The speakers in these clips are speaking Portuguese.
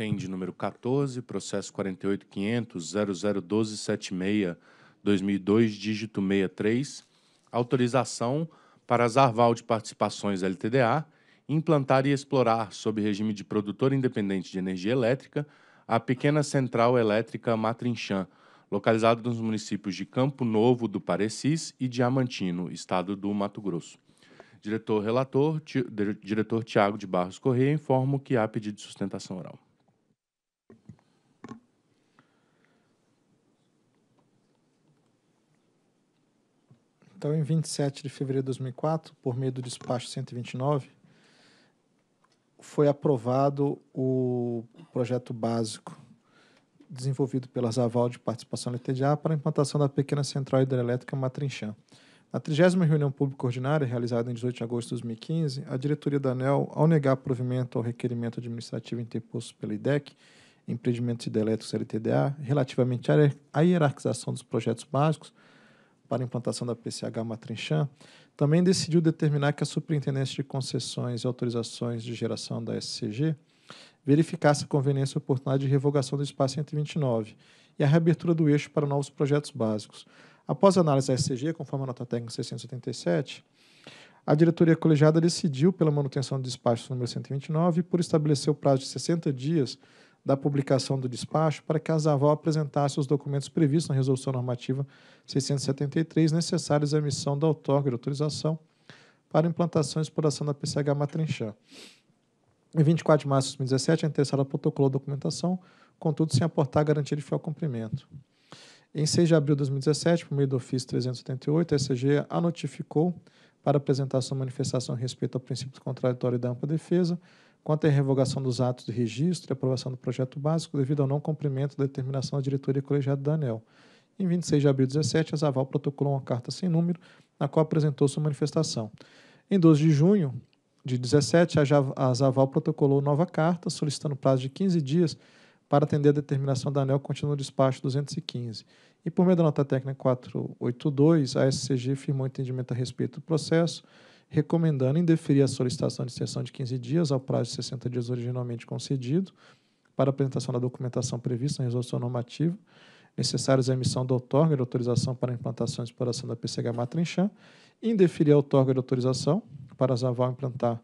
atende número 14, processo 48.500.001276-2002, dígito 63, autorização para Zarval de Participações LTDA implantar e explorar, sob regime de produtor independente de energia elétrica, a pequena central elétrica Matrinchã, localizada nos municípios de Campo Novo do Parecis e Diamantino, estado do Mato Grosso. Diretor relator, ti, diretor Tiago de Barros Correia, informo que há pedido de sustentação oral. Então, em 27 de fevereiro de 2004, por meio do despacho 129, foi aprovado o projeto básico desenvolvido pela Zaval de Participação LTDA para a implantação da pequena central hidrelétrica Matrinchã. Na 30 reunião pública ordinária, realizada em 18 de agosto de 2015, a diretoria da ANEL, ao negar provimento ao requerimento administrativo interposto pela IDEC, empreendimentos hidrelétricos LTDA, relativamente à hierarquização dos projetos básicos, para a implantação da PCH Matrinchan, também decidiu determinar que a Superintendência de Concessões e Autorizações de Geração da SCG verificasse a conveniência oportunidade de revogação do espaço 129 e a reabertura do eixo para novos projetos básicos. Após a análise da SCG, conforme a nota técnica 687, a diretoria colegiada decidiu pela manutenção do despacho número 129 por estabelecer o prazo de 60 dias da publicação do despacho para que a Zaval apresentasse os documentos previstos na Resolução Normativa 673 necessários à emissão da autógrafa de autorização para implantação e exploração da PCH Matrinchã. Em 24 de março de 2017, a interessada protocolou a documentação, contudo sem aportar garantia de fiel cumprimento. Em 6 de abril de 2017, por meio do ofício 378, a SG a notificou para apresentação e manifestação a respeito ao princípio contraditório da ampla defesa, Quanto à revogação dos atos de registro e aprovação do projeto básico devido ao não cumprimento da determinação da diretoria colegiada da ANEL. Em 26 de abril de 17, a Zaval protocolou uma carta sem número, na qual apresentou sua manifestação. Em 12 de junho de 17, a Zaval protocolou nova carta, solicitando prazo de 15 dias para atender a determinação da ANEL contida no despacho 215. E por meio da nota técnica 482, a SCG firmou entendimento a respeito do processo, recomendando indeferir a solicitação de extensão de 15 dias ao prazo de 60 dias originalmente concedido para apresentação da documentação prevista na resolução normativa, necessária à emissão da outorga de autorização para implantação e exploração da PCH Matrinchã, indeferir a outorga de autorização para Zaval implantar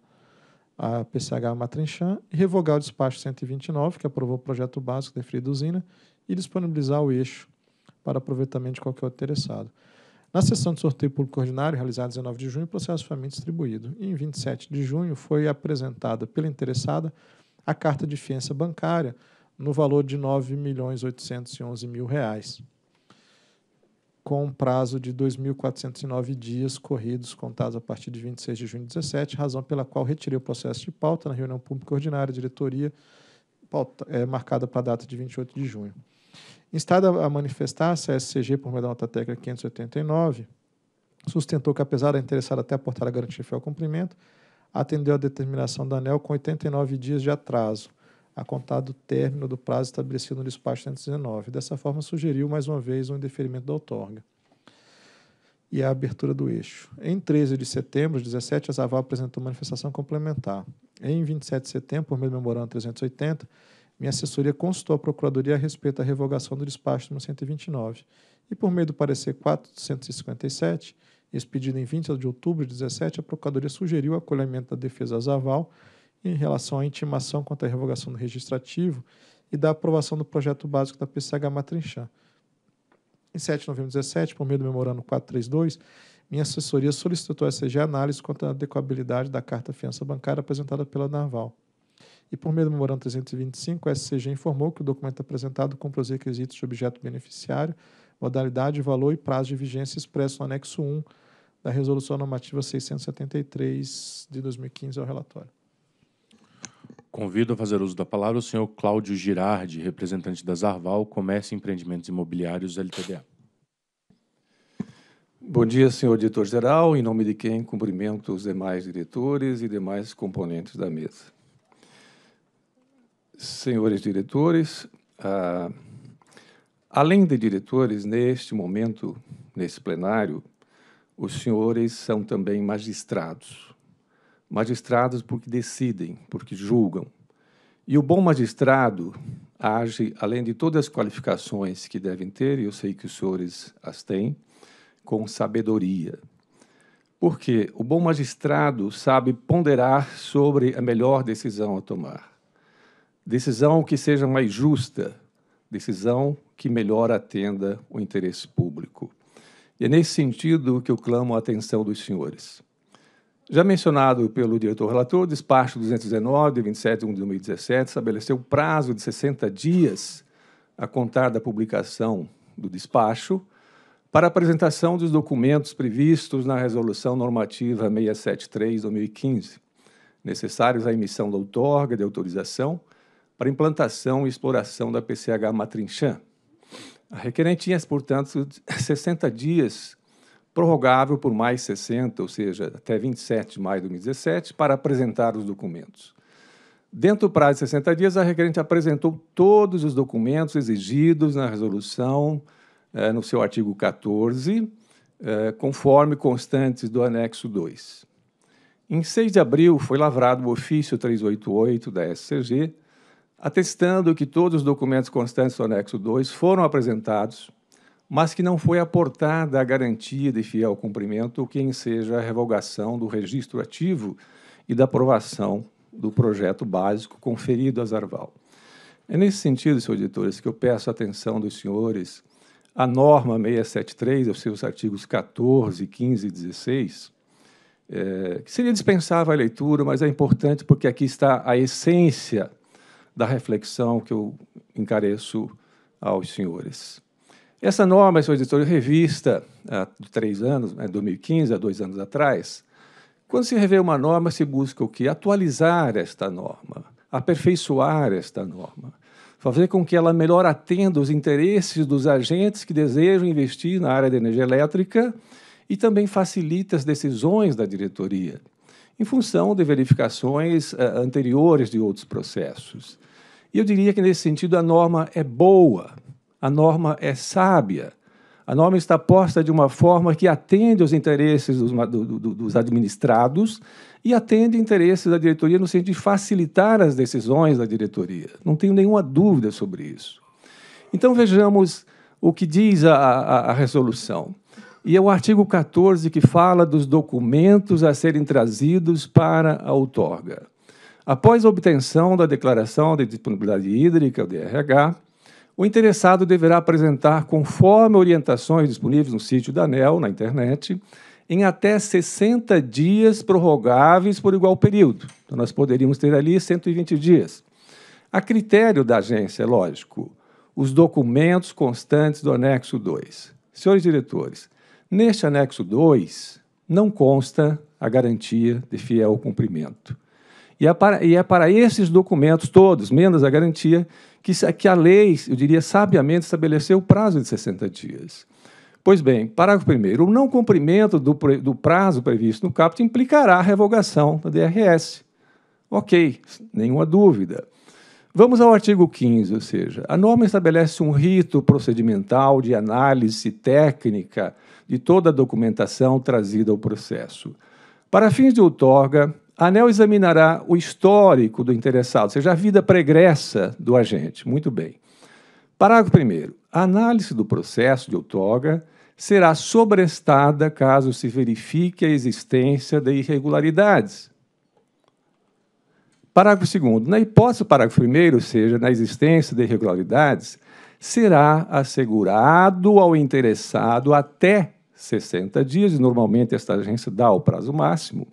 a PCH Matrinchã e revogar o despacho 129, que aprovou o projeto básico deferido usina, e disponibilizar o eixo para aproveitamento de qualquer interessado. Na sessão de sorteio público ordinário, realizada 19 de junho, o processo foi distribuído. E, em 27 de junho, foi apresentada pela interessada a carta de fiança bancária no valor de R$ 9.811.000, com um prazo de 2.409 dias corridos, contados a partir de 26 de junho de 17, razão pela qual retirei o processo de pauta na reunião pública ordinária, diretoria, pauta, é, marcada para a data de 28 de junho. Instada a manifestar, a CSCG, por meio da nota técnica 589, sustentou que, apesar da interessada até aportar a garantia fiel ao cumprimento, atendeu à determinação da ANEL com 89 dias de atraso, a contar do término do prazo estabelecido no despacho 119. Dessa forma, sugeriu mais uma vez um indeferimento da outorga e a abertura do eixo. Em 13 de setembro de 17, a Zaval apresentou manifestação complementar. Em 27 de setembro, por meio do memorando 380, minha assessoria consultou a Procuradoria a respeito da revogação do despacho número 129 e, por meio do parecer 457, expedido em 20 de outubro de 17, a Procuradoria sugeriu o acolhimento da defesa Zaval em relação à intimação quanto à revogação do registrativo e da aprovação do projeto básico da PCH Matrinchã. Em 7 de novembro de 2017, por meio do memorando 432, minha assessoria solicitou a SG análise quanto à adequabilidade da carta fiança bancária apresentada pela Naval e por meio do memorando 325, a SCG informou que o documento apresentado cumpre os requisitos de objeto beneficiário, modalidade, valor e prazo de vigência expresso no anexo 1 da Resolução Normativa 673 de 2015 ao relatório. Convido a fazer uso da palavra o senhor Cláudio Girardi, representante da Zarval Comércio e Empreendimentos Imobiliários LTDA. Bom dia, senhor diretor-geral, em nome de quem cumprimento os demais diretores e demais componentes da mesa senhores diretores, ah, além de diretores, neste momento, nesse plenário, os senhores são também magistrados. Magistrados porque decidem, porque julgam. E o bom magistrado age, além de todas as qualificações que devem ter, e eu sei que os senhores as têm, com sabedoria. Porque o bom magistrado sabe ponderar sobre a melhor decisão a tomar Decisão que seja mais justa, decisão que melhor atenda o interesse público. E é nesse sentido que eu clamo a atenção dos senhores. Já mencionado pelo diretor relator, o despacho 219, de 27 de 1 de 2017, estabeleceu o prazo de 60 dias a contar da publicação do despacho para apresentação dos documentos previstos na Resolução Normativa 673-2015, necessários à emissão da outorga de autorização para implantação e exploração da PCH Matrinchã. A requerente tinha, portanto, 60 dias, prorrogável por mais 60, ou seja, até 27 de maio de 2017, para apresentar os documentos. Dentro do prazo de 60 dias, a requerente apresentou todos os documentos exigidos na resolução, eh, no seu artigo 14, eh, conforme constantes do anexo 2. Em 6 de abril, foi lavrado o ofício 388 da SCG, atestando que todos os documentos constantes do anexo 2 foram apresentados, mas que não foi aportada a garantia de fiel cumprimento, quem seja a revogação do registro ativo e da aprovação do projeto básico conferido a Zarval. É nesse sentido, senhores editores, que eu peço a atenção dos senhores à norma 673, aos seus artigos 14, 15 e 16, é, eh, que seria dispensável a leitura, mas é importante porque aqui está a essência da reflexão que eu encareço aos senhores. Essa norma, seu editor, revista há três anos, né, em 2015, há dois anos atrás. Quando se revê uma norma, se busca o quê? Atualizar esta norma, aperfeiçoar esta norma, fazer com que ela melhor atenda os interesses dos agentes que desejam investir na área de energia elétrica e também facilite as decisões da diretoria em função de verificações uh, anteriores de outros processos. E eu diria que, nesse sentido, a norma é boa, a norma é sábia, a norma está posta de uma forma que atende aos interesses dos, do, do, dos administrados e atende interesses da diretoria no sentido de facilitar as decisões da diretoria. Não tenho nenhuma dúvida sobre isso. Então, vejamos o que diz a, a, a resolução. E é o artigo 14 que fala dos documentos a serem trazidos para a outorga. Após a obtenção da declaração de disponibilidade hídrica, o DRH, o interessado deverá apresentar, conforme orientações disponíveis no sítio da ANEL, na internet, em até 60 dias prorrogáveis por igual período. Então, nós poderíamos ter ali 120 dias. A critério da agência, é lógico, os documentos constantes do anexo 2. Senhores diretores, Neste anexo 2, não consta a garantia de fiel cumprimento. E é, para, e é para esses documentos todos, menos a garantia, que, que a lei, eu diria sabiamente, estabeleceu o prazo de 60 dias. Pois bem, parágrafo 1. O não cumprimento do, do prazo previsto no CAPT implicará a revogação da DRS. Ok, nenhuma dúvida. Vamos ao artigo 15, ou seja, a norma estabelece um rito procedimental de análise técnica de toda a documentação trazida ao processo. Para fins de outorga, a ANEL examinará o histórico do interessado, ou seja, a vida pregressa do agente. Muito bem. Parágrafo 1. A análise do processo de outorga será sobrestada caso se verifique a existência de irregularidades, Parágrafo 2. Na hipótese do parágrafo 1, ou seja, na existência de irregularidades, será assegurado ao interessado até 60 dias, e normalmente esta agência dá o prazo máximo,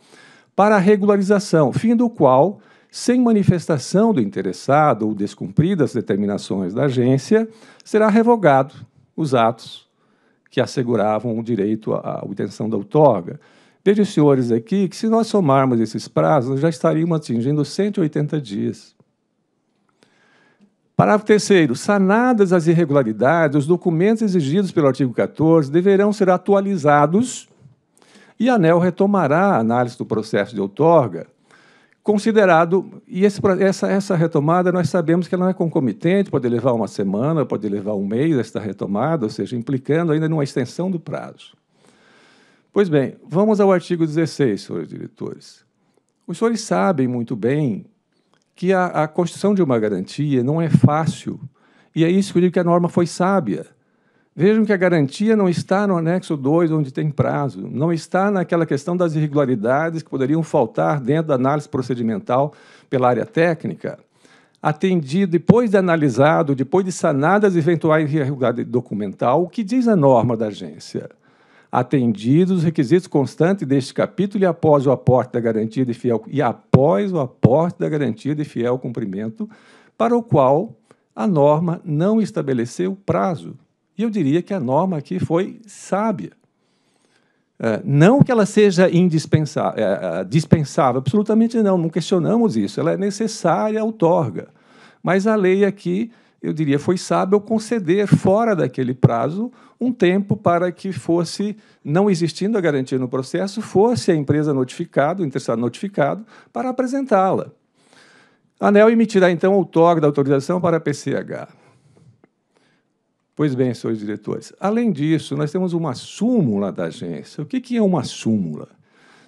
para a regularização, fim do qual, sem manifestação do interessado ou descumpridas as determinações da agência, será revogado os atos que asseguravam o direito à obtenção da outorga. Vejam, senhores, aqui que se nós somarmos esses prazos, já estaríamos atingindo 180 dias. Parágrafo 3. Sanadas as irregularidades, os documentos exigidos pelo artigo 14 deverão ser atualizados e a ANEL retomará a análise do processo de outorga, considerado, e esse, essa, essa retomada nós sabemos que ela não é concomitante, pode levar uma semana, pode levar um mês esta retomada, ou seja, implicando ainda numa extensão do prazo. Pois bem, vamos ao artigo 16, senhores diretores. Os senhores sabem muito bem que a, a construção de uma garantia não é fácil. E é isso que eu digo que a norma foi sábia. Vejam que a garantia não está no anexo 2, onde tem prazo, não está naquela questão das irregularidades que poderiam faltar dentro da análise procedimental pela área técnica. Atendido, depois de analisado, depois de sanadas eventuais irregularidades documental, o que diz a norma da agência? atendidos os requisitos constantes deste capítulo e após o aporte da garantia de fiel e após o aporte da garantia de fiel cumprimento, para o qual a norma não estabeleceu prazo. E eu diria que a norma aqui foi sábia. É, não que ela seja indispensável, é, é, dispensável, absolutamente não, não questionamos isso. Ela é necessária, outorga. Mas a lei aqui eu diria, foi sábio conceder fora daquele prazo um tempo para que fosse, não existindo a garantia no processo, fosse a empresa notificada, o interessado notificado, para apresentá-la. A ANEL emitirá, então, o TOG da autorização para a PCH. Pois bem, senhores diretores, além disso, nós temos uma súmula da agência. O que é uma súmula?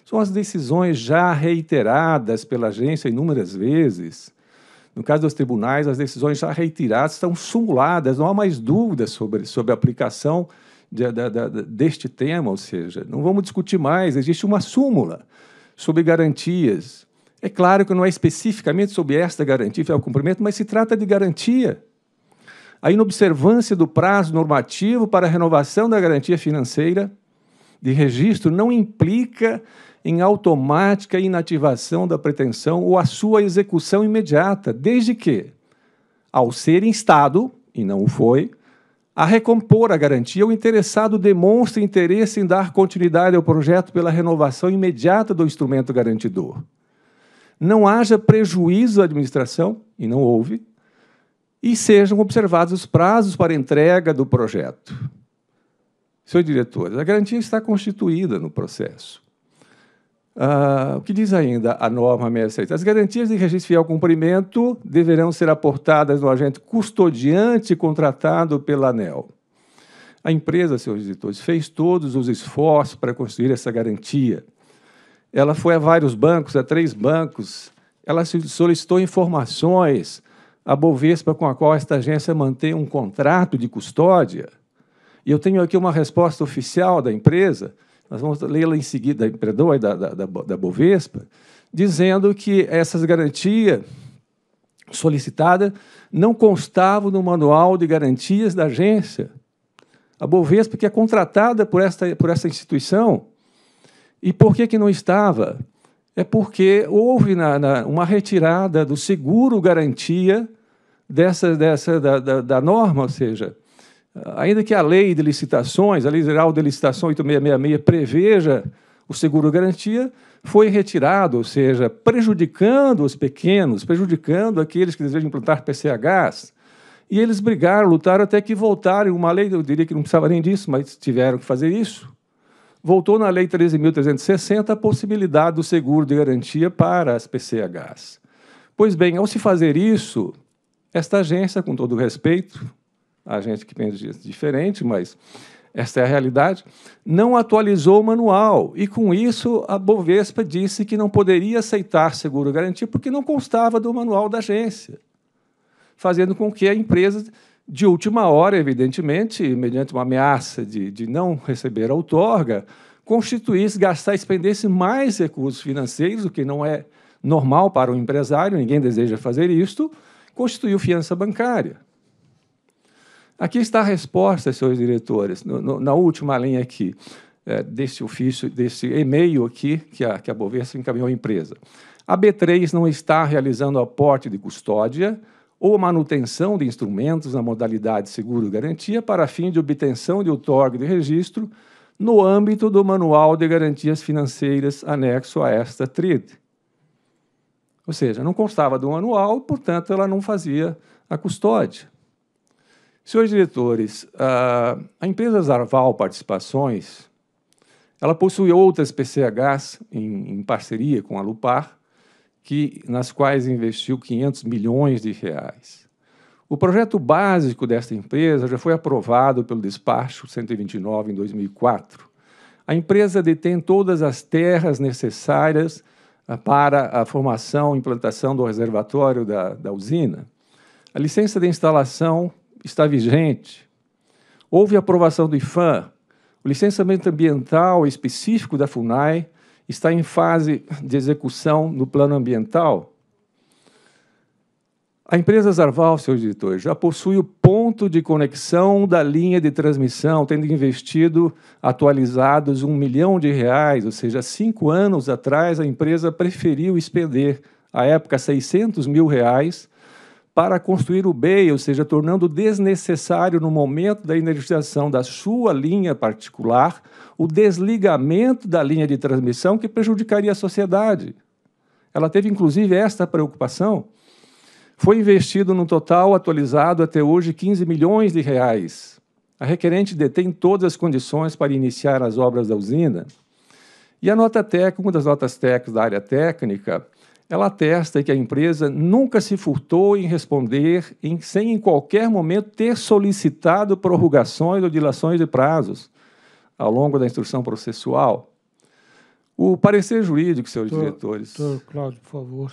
São as decisões já reiteradas pela agência inúmeras vezes, no caso dos tribunais, as decisões já retiradas estão sumuladas, não há mais dúvidas sobre, sobre a aplicação de, de, de, deste tema, ou seja, não vamos discutir mais, existe uma súmula sobre garantias. É claro que não é especificamente sobre esta garantia fiel é cumprimento, mas se trata de garantia. A inobservância do prazo normativo para a renovação da garantia financeira de registro não implica em automática inativação da pretensão ou a sua execução imediata, desde que, ao ser instado, e não o foi, a recompor a garantia, o interessado demonstre interesse em dar continuidade ao projeto pela renovação imediata do instrumento garantidor. Não haja prejuízo à administração, e não houve, e sejam observados os prazos para entrega do projeto. Senhor diretor, a garantia está constituída no processo. Ah, o que diz ainda a norma 66? As garantias de registro fiel cumprimento deverão ser aportadas no agente custodiante contratado pela ANEL. A empresa, seus editores, fez todos os esforços para construir essa garantia. Ela foi a vários bancos, a três bancos. Ela solicitou informações à Bovespa, com a qual esta agência mantém um contrato de custódia. E eu tenho aqui uma resposta oficial da empresa, nós vamos lê-la em seguida, perdoa, da, da, da, da Bovespa, dizendo que essas garantias solicitadas não constavam no manual de garantias da agência. A Bovespa, que é contratada por esta, por esta instituição, e por que, que não estava? É porque houve na, na, uma retirada do seguro garantia dessa, dessa da, da, da norma, ou seja, Ainda que a lei de licitações, a lei geral de licitação 8666, preveja o seguro-garantia, foi retirado, ou seja, prejudicando os pequenos, prejudicando aqueles que desejam implantar PCHs. E eles brigaram, lutaram até que voltaram. Uma lei, eu diria que não precisava nem disso, mas tiveram que fazer isso. Voltou na Lei 13.360 a possibilidade do seguro de garantia para as PCHs. Pois bem, ao se fazer isso, esta agência, com todo respeito, a gente que pensa diferente, mas esta é a realidade, não atualizou o manual. E com isso, a Bovespa disse que não poderia aceitar seguro garantia porque não constava do manual da agência, fazendo com que a empresa, de última hora, evidentemente, mediante uma ameaça de, de não receber a outorga, constituísse, gastar, expendesse mais recursos financeiros, o que não é normal para um empresário, ninguém deseja fazer isto, constituiu fiança bancária. Aqui está a resposta, senhores diretores, no, no, na última linha aqui, é, desse ofício, desse e-mail aqui que a, que a Bovespa encaminhou à empresa. A B3 não está realizando aporte de custódia ou manutenção de instrumentos na modalidade seguro-garantia para fim de obtenção de outorga de registro no âmbito do Manual de Garantias Financeiras anexo a esta TRID. Ou seja, não constava do manual, portanto, ela não fazia a custódia. Senhores diretores, a empresa Zarval Participações, ela possui outras PCHs em, em parceria com a Lupar, que, nas quais investiu 500 milhões de reais. O projeto básico desta empresa já foi aprovado pelo despacho 129 em 2004. A empresa detém todas as terras necessárias ah, para a formação e implantação do reservatório da, da usina. A licença de instalação está vigente, houve aprovação do IFAM, o licenciamento ambiental específico da FUNAI está em fase de execução no plano ambiental. A empresa Zarval, seus editores, já possui o ponto de conexão da linha de transmissão, tendo investido atualizados um milhão de reais, ou seja, cinco anos atrás a empresa preferiu expender, à época, 600 mil reais, para construir o bem, ou seja, tornando desnecessário no momento da energização da sua linha particular o desligamento da linha de transmissão que prejudicaria a sociedade. Ela teve inclusive esta preocupação. Foi investido no total atualizado até hoje 15 milhões de reais. A requerente detém todas as condições para iniciar as obras da usina. E a nota técnica, uma das notas técnicas da área técnica, ela atesta que a empresa nunca se furtou em responder em, sem em qualquer momento ter solicitado prorrogações ou dilações de prazos ao longo da instrução processual. O parecer jurídico, senhores doutor, diretores. Doutor Cláudio, por favor,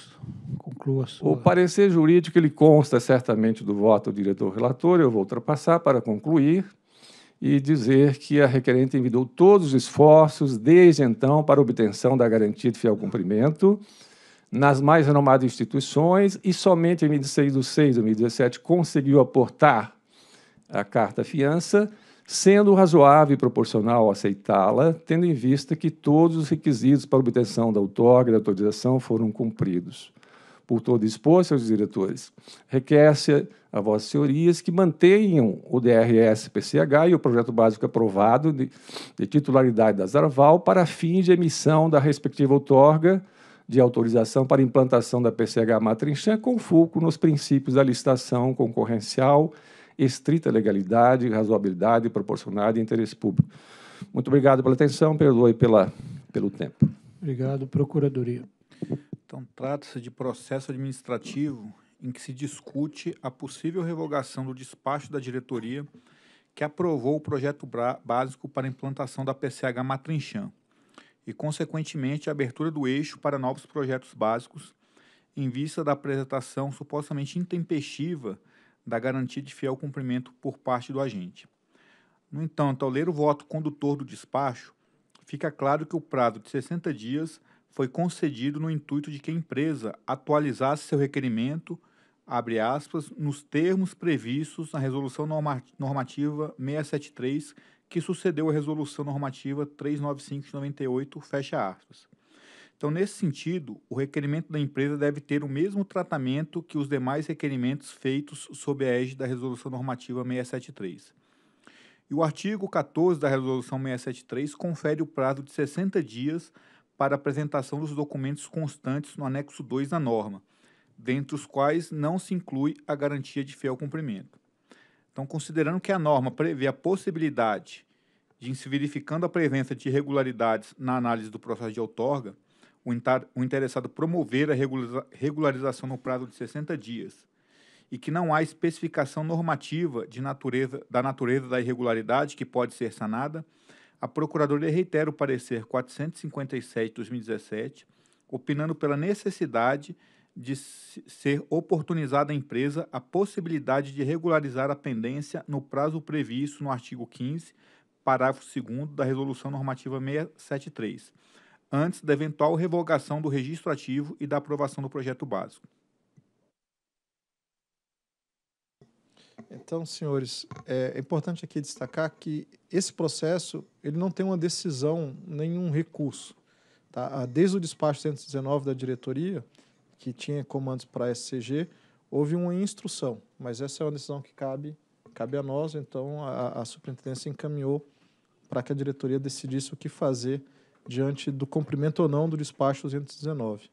conclua sua... O parecer jurídico, ele consta certamente do voto do diretor relator, eu vou ultrapassar para concluir e dizer que a requerente envidou todos os esforços desde então para obtenção da garantia de fiel cumprimento, nas mais renomadas instituições e somente em 2016 do 6 2017 conseguiu aportar a carta fiança, sendo razoável e proporcional aceitá-la, tendo em vista que todos os requisitos para obtenção da outorga e da autorização foram cumpridos. Por todo expor, seus diretores, requer-se a vossas senhorias que mantenham o DRS-PCH e o projeto básico aprovado de, de titularidade da Zarval para fim de emissão da respectiva outorga, de autorização para implantação da PCH Matrinchã com foco nos princípios da licitação concorrencial, estrita legalidade, razoabilidade, proporcionalidade e interesse público. Muito obrigado pela atenção, perdoe pela, pelo tempo. Obrigado, Procuradoria. Então, trata-se de processo administrativo em que se discute a possível revogação do despacho da diretoria que aprovou o projeto básico para implantação da PCH Matrinchã e, consequentemente, a abertura do eixo para novos projetos básicos, em vista da apresentação supostamente intempestiva da garantia de fiel cumprimento por parte do agente. No entanto, ao ler o voto condutor do despacho, fica claro que o prazo de 60 dias foi concedido no intuito de que a empresa atualizasse seu requerimento, abre aspas, nos termos previstos na Resolução Normativa 673, que sucedeu a Resolução Normativa 395 de 98, fecha aspas. Então, nesse sentido, o requerimento da empresa deve ter o mesmo tratamento que os demais requerimentos feitos sob a égide da Resolução Normativa 673. E o artigo 14 da Resolução 673 confere o prazo de 60 dias para apresentação dos documentos constantes no anexo 2 da norma, dentre os quais não se inclui a garantia de fiel cumprimento. Então, considerando que a norma prevê a possibilidade de, se verificando a presença de irregularidades na análise do processo de outorga, o interessado promover a regularização no prazo de 60 dias e que não há especificação normativa de natureza, da natureza da irregularidade que pode ser sanada, a Procuradoria reitera o parecer 457 de 2017, opinando pela necessidade de ser oportunizada à empresa a possibilidade de regularizar a pendência no prazo previsto no artigo 15, parágrafo 2 da Resolução Normativa 673, antes da eventual revogação do registro ativo e da aprovação do projeto básico. Então, senhores, é, é importante aqui destacar que esse processo ele não tem uma decisão, nenhum recurso. Tá? Ah, desde o despacho 119 da diretoria, que tinha comandos para a SCG, houve uma instrução, mas essa é uma decisão que cabe, cabe a nós, então a, a superintendência encaminhou para que a diretoria decidisse o que fazer diante do cumprimento ou não do despacho 219.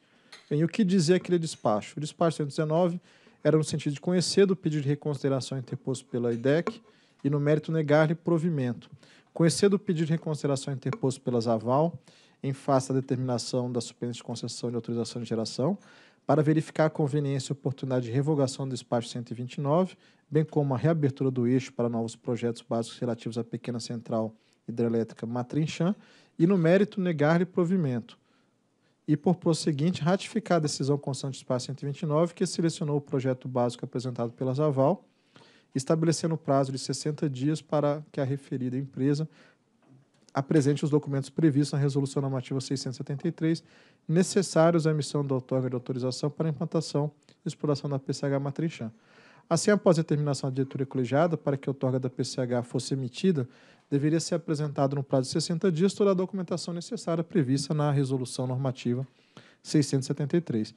Bem, o que dizia aquele despacho? O despacho 119 era no sentido de conhecer do pedido de reconsideração interposto pela IDEC e, no mérito, negar-lhe provimento. Conhecer do pedido de reconsideração interposto pela Zaval, em face da determinação da suspensão de concessão de autorização de geração, para verificar a conveniência e oportunidade de revogação do despacho 129, bem como a reabertura do eixo para novos projetos básicos relativos à pequena central hidrelétrica Matrinchã e, no mérito, negar-lhe provimento. E, por prosseguinte, ratificar a decisão constante do espaço 129, que selecionou o projeto básico apresentado pela Zaval, estabelecendo o prazo de 60 dias para que a referida empresa apresente os documentos previstos na Resolução Normativa 673, necessários à emissão da outorga de autorização para a implantação e exploração da PCH Matrinchã. Assim, após a determinação da diretoria colegiada, para que a outorga da PCH fosse emitida, deveria ser apresentado no prazo de 60 dias toda a documentação necessária prevista na Resolução Normativa 673.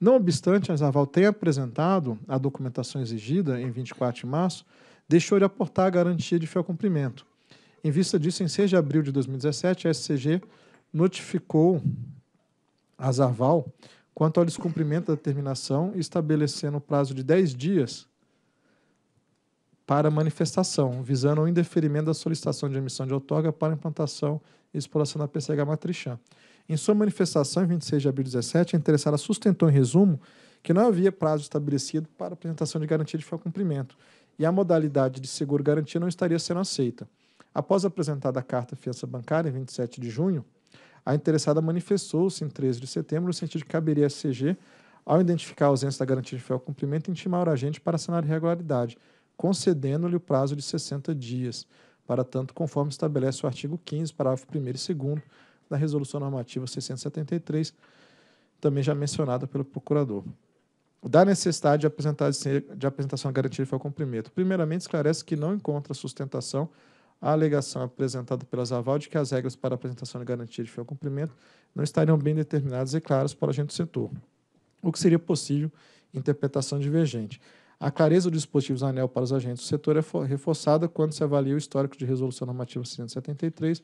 Não obstante, a Zaval tenha apresentado a documentação exigida em 24 de março, deixou de aportar a garantia de fiel cumprimento em vista disso, em 6 de abril de 2017, a SCG notificou a Zarval quanto ao descumprimento da determinação, estabelecendo o prazo de 10 dias para manifestação, visando o indeferimento da solicitação de emissão de outorga para implantação e exploração da PCH Matrixã. Em sua manifestação, em 26 de abril de 2017, a interessada sustentou em resumo que não havia prazo estabelecido para apresentação de garantia de fiel cumprimento e a modalidade de seguro-garantia não estaria sendo aceita. Após apresentada a carta fiança bancária em 27 de junho, a interessada manifestou-se em 13 de setembro no sentido de que caberia à CG, ao identificar a ausência da garantia de fiel cumprimento, intimar o agente para assinar a irregularidade, concedendo-lhe o prazo de 60 dias, para tanto conforme estabelece o artigo 15, parágrafo 1 e 2 da Resolução Normativa 673, também já mencionada pelo procurador. Da necessidade de, apresentar, de apresentação da garantia de fiel cumprimento. Primeiramente, esclarece que não encontra sustentação a alegação apresentada pelas Aval de que as regras para apresentação de garantia de fiel cumprimento não estariam bem determinadas e claras para o agente do setor, o que seria possível interpretação divergente. A clareza dos dispositivos ANEL para os agentes do setor é reforçada quando se avalia o histórico de resolução normativa 673,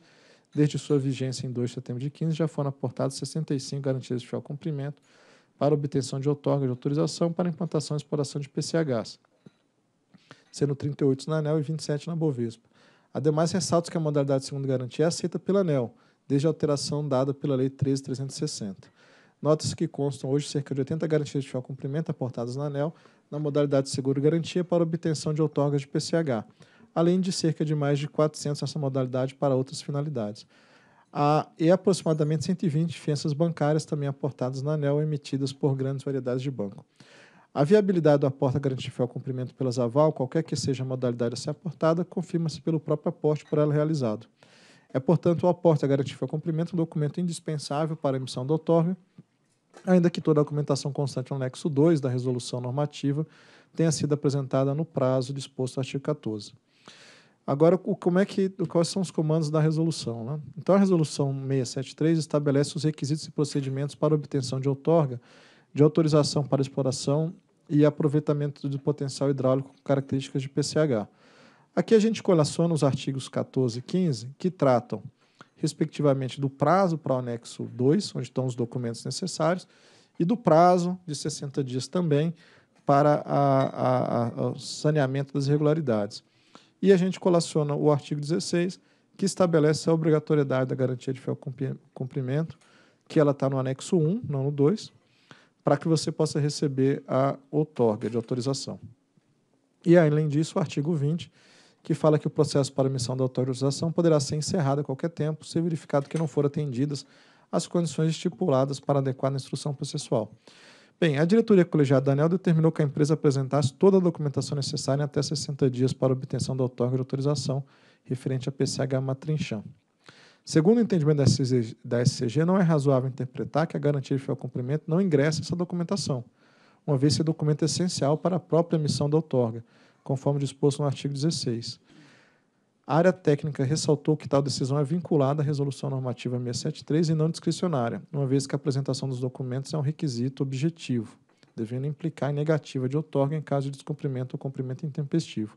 desde sua vigência em 2 de setembro de 15, já foram aportadas 65 garantias de fiel cumprimento para obtenção de outorga de autorização para implantação e exploração de PCHs, sendo 38 na ANEL e 27 na Bovespa. Ademais, ressalto que a modalidade de segunda garantia é aceita pela ANEL, desde a alteração dada pela Lei 13.360. Nota-se que constam hoje cerca de 80 garantias de fiel cumprimento aportadas na ANEL na modalidade de seguro garantia para obtenção de outorgas de PCH, além de cerca de mais de 400 nessa modalidade para outras finalidades. Há, e aproximadamente 120 fianças bancárias também aportadas na ANEL emitidas por grandes variedades de banco. A viabilidade do aporte a garantir fiel cumprimento pelas aval, qualquer que seja a modalidade a ser aportada, confirma-se pelo próprio aporte por ela realizado. É, portanto, o aporte a garantir fiel cumprimento é um documento indispensável para a emissão do outorga, ainda que toda a documentação constante no anexo 2 da resolução normativa tenha sido apresentada no prazo disposto no artigo 14. Agora, o, como é que, quais são os comandos da resolução? Né? Então, a resolução 673 estabelece os requisitos e procedimentos para obtenção de outorga de autorização para exploração e aproveitamento do potencial hidráulico com características de PCH. Aqui a gente colaciona os artigos 14 e 15, que tratam, respectivamente, do prazo para o anexo 2, onde estão os documentos necessários, e do prazo de 60 dias também para o saneamento das irregularidades. E a gente colaciona o artigo 16, que estabelece a obrigatoriedade da garantia de fiel cumprimento, que ela está no anexo 1, não no 2, para que você possa receber a outorga de autorização. E, além disso, o artigo 20, que fala que o processo para emissão da autorização poderá ser encerrado a qualquer tempo, se verificado que não foram atendidas as condições estipuladas para adequar a instrução processual. Bem, a diretoria colegiada da ANEL determinou que a empresa apresentasse toda a documentação necessária em até 60 dias para obtenção da outorga de autorização referente à PCH Matrinchã. Segundo o entendimento da SCG, não é razoável interpretar que a garantia de fiel cumprimento não ingressa essa documentação, uma vez que é documento essencial para a própria missão da outorga, conforme disposto no artigo 16. A área técnica ressaltou que tal decisão é vinculada à Resolução Normativa 673 e não discricionária, uma vez que a apresentação dos documentos é um requisito objetivo, devendo implicar em negativa de outorga em caso de descumprimento ou cumprimento intempestivo.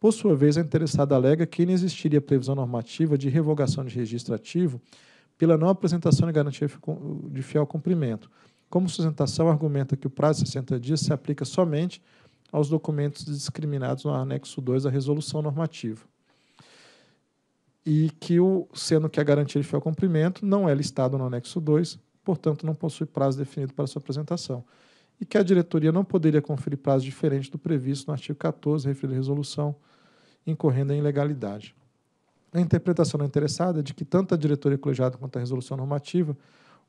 Por sua vez, a interessada alega que não existiria previsão normativa de revogação de registro ativo pela não apresentação de garantia de fiel cumprimento. Como sustentação, argumenta que o prazo de 60 dias se aplica somente aos documentos discriminados no anexo 2 da resolução normativa. E que, o, sendo que a garantia de fiel cumprimento não é listada no anexo 2, portanto, não possui prazo definido para sua apresentação. E que a diretoria não poderia conferir prazo diferente do previsto no artigo 14, referido à resolução incorrendo em ilegalidade. A interpretação da é interessada é de que tanto a diretoria colegiada quanto a resolução normativa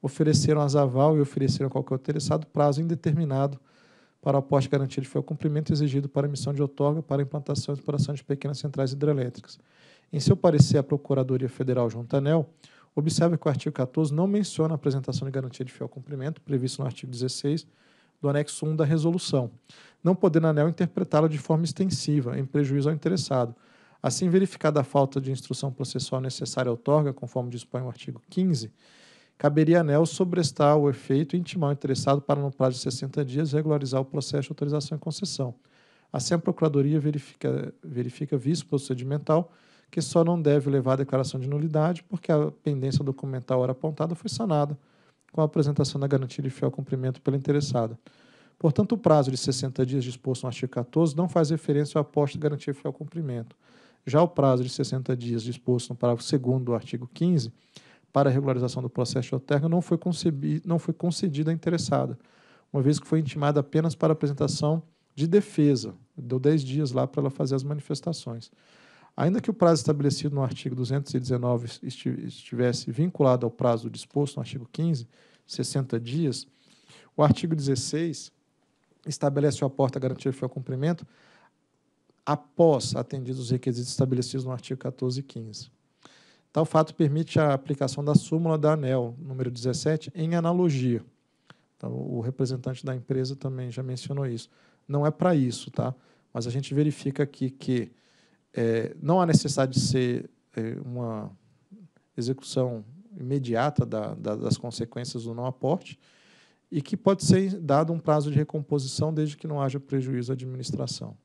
ofereceram as aval e ofereceram a qualquer interessado prazo indeterminado para o aporte garantido foi o cumprimento exigido para emissão de outorga para implantação e exploração de pequenas centrais hidrelétricas. Em seu parecer, a Procuradoria Federal junto à ANEL observa que o artigo 14 não menciona a apresentação de garantia de fiel cumprimento, previsto no artigo 16, do anexo 1 da resolução, não podendo ANEL interpretá-la de forma extensiva, em prejuízo ao interessado. Assim, verificada a falta de instrução processual necessária à outorga, conforme dispõe o artigo 15, caberia a ANEL sobrestar o efeito e intimar o interessado para, no prazo de 60 dias, regularizar o processo de autorização e concessão. Assim, a Procuradoria verifica, verifica vício procedimental que só não deve levar a declaração de nulidade porque a pendência documental hora apontada foi sanada com a apresentação da garantia de fiel cumprimento pela interessada. Portanto, o prazo de 60 dias disposto no artigo 14 não faz referência à aposta de garantia de fiel cumprimento. Já o prazo de 60 dias disposto no parágrafo 2 do artigo 15 para a regularização do processo de otorga não foi, não foi concedido à interessada, uma vez que foi intimada apenas para apresentação de defesa. Deu 10 dias lá para ela fazer as manifestações. Ainda que o prazo estabelecido no artigo 219 estivesse vinculado ao prazo disposto no artigo 15, 60 dias, o artigo 16 estabelece o aporte à garantia de fiel cumprimento após atendidos os requisitos estabelecidos no artigo 14 e 15. Tal fato permite a aplicação da súmula da ANEL, número 17, em analogia. Então, o representante da empresa também já mencionou isso. Não é para isso, tá? Mas a gente verifica aqui que é, não há necessidade de ser é, uma execução imediata da, da, das consequências do não aporte e que pode ser dado um prazo de recomposição desde que não haja prejuízo à administração.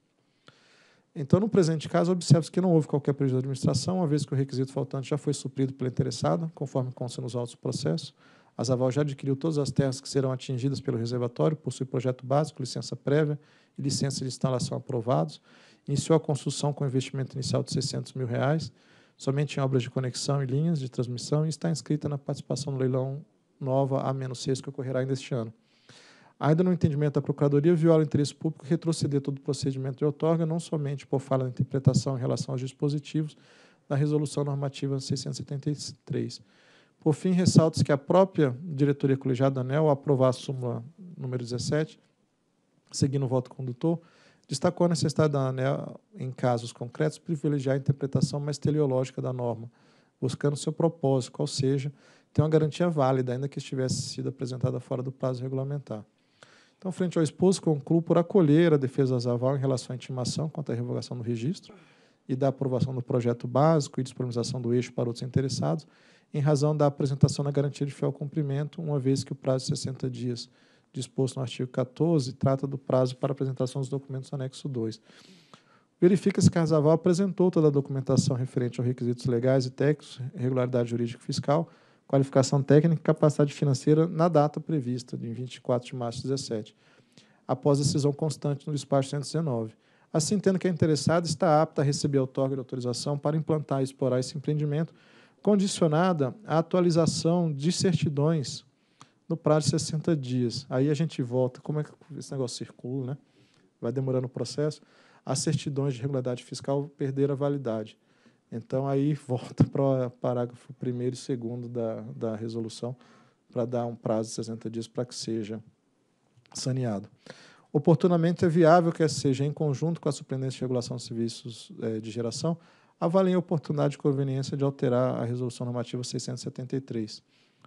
Então, no presente caso, observa-se que não houve qualquer prejuízo à administração, uma vez que o requisito faltante já foi suprido pela interessada, conforme consta nos autos do processo. A Zaval já adquiriu todas as terras que serão atingidas pelo reservatório, possui projeto básico, licença prévia e licença de instalação aprovados, iniciou a construção com investimento inicial de 600 mil reais, somente em obras de conexão e linhas de transmissão, e está inscrita na participação no leilão nova A-6, que ocorrerá ainda este ano. Ainda no entendimento da Procuradoria, viola o interesse público retroceder todo o procedimento de outorga, não somente por falha na interpretação em relação aos dispositivos da Resolução Normativa 673. Por fim, ressalta-se que a própria diretoria colegiada da ANEL, ao aprovar a súmula número 17, seguindo o voto condutor, destacou a necessidade da ANEL, em casos concretos, privilegiar a interpretação mais teleológica da norma, buscando seu propósito, ou seja, ter uma garantia válida, ainda que estivesse sido apresentada fora do prazo regulamentar. Então, frente ao exposto, concluo por acolher a defesa azaval em relação à intimação quanto à revogação do registro e da aprovação do projeto básico e disponibilização do eixo para outros interessados, em razão da apresentação da garantia de fiel cumprimento, uma vez que o prazo de 60 dias disposto no artigo 14 trata do prazo para apresentação dos documentos anexo 2. Verifica-se que a Arzaval apresentou toda a documentação referente aos requisitos legais e técnicos, regularidade jurídica e fiscal, qualificação técnica e capacidade financeira na data prevista, de 24 de março de 17, após decisão constante no despacho 119. Assim, tendo que a interessada está apta a receber outorga de autorização para implantar e explorar esse empreendimento, condicionada à atualização de certidões no prazo de 60 dias. Aí a gente volta, como é que esse negócio circula, né? Vai demorando o processo. As certidões de regularidade fiscal perderam a validade. Então, aí volta para o parágrafo 1 e 2 da, da resolução, para dar um prazo de 60 dias para que seja saneado. Oportunamente é viável que seja, em conjunto com a Superintendência de Regulação de Serviços eh, de Geração, avaliem a oportunidade e conveniência de alterar a Resolução Normativa 673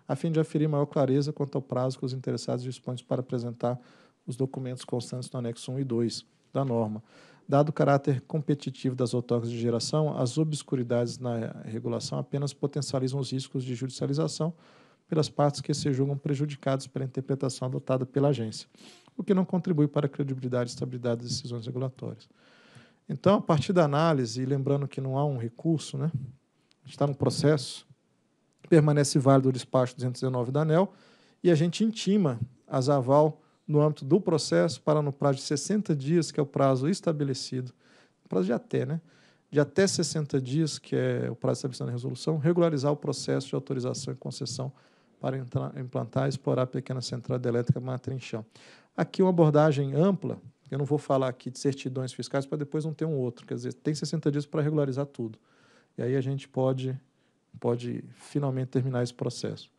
a fim de aferir maior clareza quanto ao prazo que os interessados dispõem para apresentar os documentos constantes no anexo 1 e 2 da norma. Dado o caráter competitivo das autóctones de geração, as obscuridades na regulação apenas potencializam os riscos de judicialização pelas partes que se julgam prejudicadas pela interpretação adotada pela agência, o que não contribui para a credibilidade e estabilidade das decisões regulatórias. Então, a partir da análise, e lembrando que não há um recurso, né? a gente está num processo, permanece válido o despacho 219 da ANEL e a gente intima a Zaval no âmbito do processo para, no prazo de 60 dias, que é o prazo estabelecido, prazo de até, né? De até 60 dias, que é o prazo estabelecido na resolução, regularizar o processo de autorização e concessão para entrar, implantar e explorar a pequena central elétrica matrinchão. Aqui uma abordagem ampla, eu não vou falar aqui de certidões fiscais para depois não ter um outro, quer dizer, tem 60 dias para regularizar tudo. E aí a gente pode pode finalmente terminar esse processo.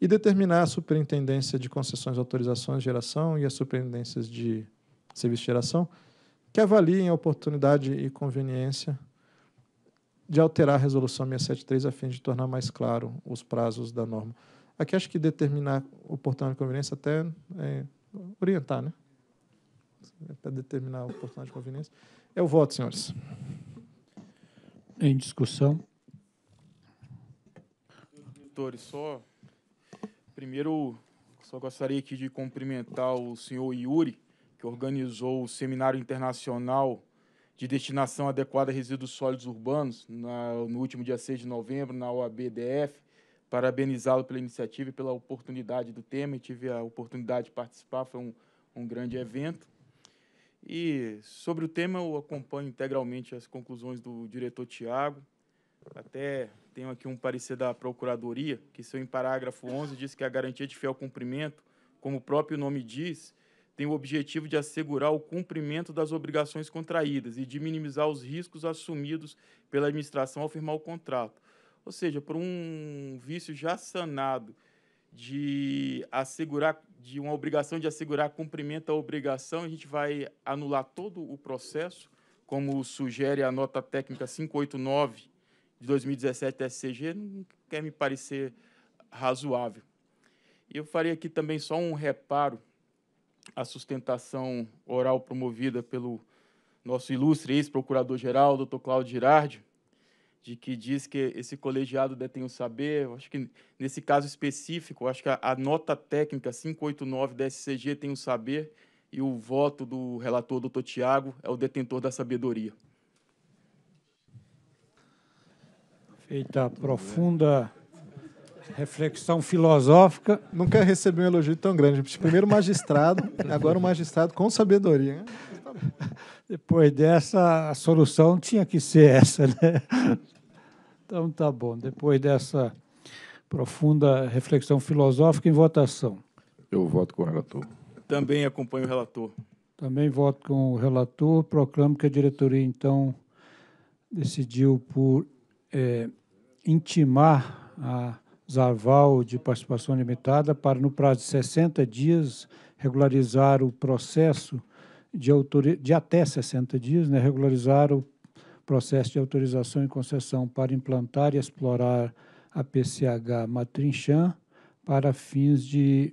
E determinar a superintendência de concessões, autorizações de geração e as superintendências de serviço de geração que avaliem a oportunidade e conveniência de alterar a resolução 673 a fim de tornar mais claro os prazos da norma. Aqui acho que determinar oportunidade e conveniência até é orientar, né? Para determinar a oportunidade e conveniência. É o voto, senhores. Em discussão. Diretores, só primeiro só gostaria aqui de cumprimentar o senhor Yuri, que organizou o seminário internacional de destinação adequada a resíduos sólidos urbanos na, no último dia 6 de novembro na OABDF. Parabenizá-lo pela iniciativa e pela oportunidade do tema. Eu tive a oportunidade de participar, foi um, um grande evento. E sobre o tema, eu acompanho integralmente as conclusões do diretor Tiago. Até tenho aqui um parecer da Procuradoria, que seu em parágrafo 11 diz que a garantia de fiel cumprimento, como o próprio nome diz, tem o objetivo de assegurar o cumprimento das obrigações contraídas e de minimizar os riscos assumidos pela administração ao firmar o contrato. Ou seja, por um vício já sanado de assegurar de uma obrigação de assegurar cumprimento à obrigação, a gente vai anular todo o processo, como sugere a nota técnica 589 de 2017 da SCG não quer me parecer razoável. E Eu farei aqui também só um reparo à sustentação oral promovida pelo nosso ilustre ex-procurador-geral, doutor Cláudio Girardi, de que diz que esse colegiado detém o saber. Eu acho que nesse caso específico, acho que a, a, nota técnica 589 da SCG tem o saber e o voto do relator doutor Tiago é o detentor da sabedoria. Feita a profunda reflexão filosófica. Nunca recebi um elogio tão grande. Primeiro magistrado, agora um magistrado com sabedoria. Depois dessa, a solução tinha que ser essa, né? Então tá bom. Depois dessa profunda reflexão filosófica, em votação. Eu voto com o relator. Também acompanho o relator. Também voto com o relator. Proclamo que a diretoria, então, decidiu por é, intimar a Zaval de participação limitada para, no prazo de 60 dias, regularizar o processo de, de até 60 dias, né, regularizar o processo de autorização e concessão para implantar e explorar a PCH Matrinchã para fins de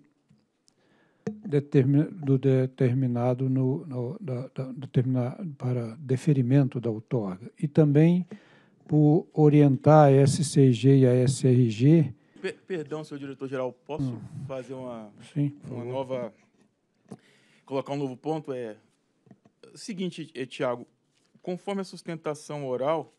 determin, do determinado no, no da, da, para deferimento da outorga. E também por tipo, orientar a SCG e a SRG. perdão, senhor diretor-geral, posso hum. fazer uma, Sim, uma nova. colocar um novo ponto? É. é seguinte, Tiago, conforme a sustentação oral,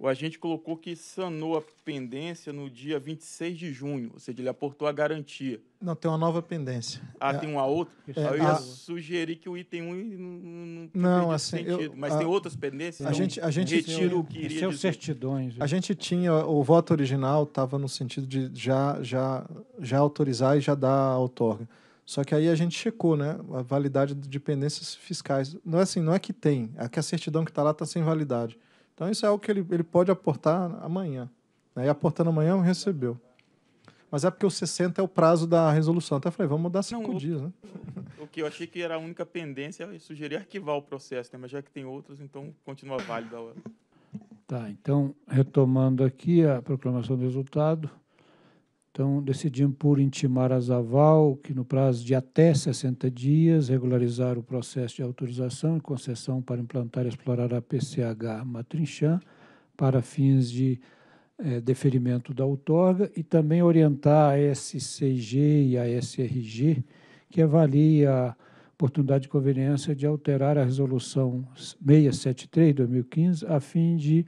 o agente colocou que sanou a pendência no dia 26 de junho, ou seja, ele aportou a garantia. Não, tem uma nova pendência. Ah, é, tem uma outra? É, eu ia a... sugerir que o item 1 não, não assim, sentido. Eu, Mas a, tem outras pendências? A gente, a gente retiro o que iria é dizer. certidões. A gente tinha, o voto original estava no sentido de já, já, já autorizar e já dar a outorga. Só que aí a gente checou, né, a validade de pendências fiscais. Não é assim, não é que tem, é que a certidão que está lá está sem validade. Então, isso é o que ele, ele pode aportar amanhã. Né? E aportando amanhã, recebeu. Mas é porque o 60 é o prazo da resolução. Até falei, vamos mudar cinco Não, dias, né? O que eu achei que era a única pendência, eu é sugeri arquivar o processo, né? mas já que tem outros, então continua válido. Tá, então, retomando aqui a proclamação do resultado. Então, decidimos por intimar a Zaval que, no prazo de até 60 dias, regularizar o processo de autorização e concessão para implantar e explorar a PCH Matrinchã para fins de é, deferimento da outorga e também orientar a SCG e a SRG que avalia a oportunidade de conveniência de alterar a resolução 673 2015 a fim de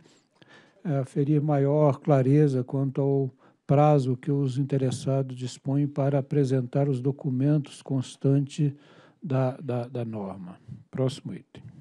eh, aferir maior clareza quanto ao prazo que os interessados dispõem para apresentar os documentos constante da, da, da norma. Próximo item.